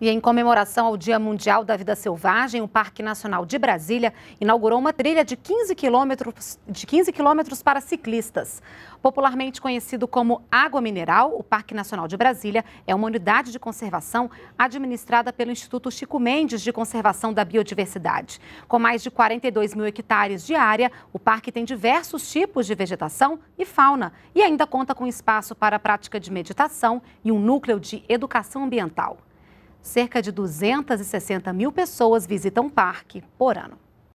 E em comemoração ao Dia Mundial da Vida Selvagem, o Parque Nacional de Brasília inaugurou uma trilha de 15 quilômetros, de 15 quilômetros para ciclistas. Popularmente conhecido como Água Mineral, o Parque Nacional de Brasília é uma unidade de conservação administrada pelo Instituto Chico Mendes de Conservação da Biodiversidade. Com mais de 42 mil hectares de área, o parque tem diversos tipos de vegetação e fauna e ainda conta com espaço para a prática de meditação e um núcleo de educação ambiental. Cerca de 260 mil pessoas visitam o parque por ano.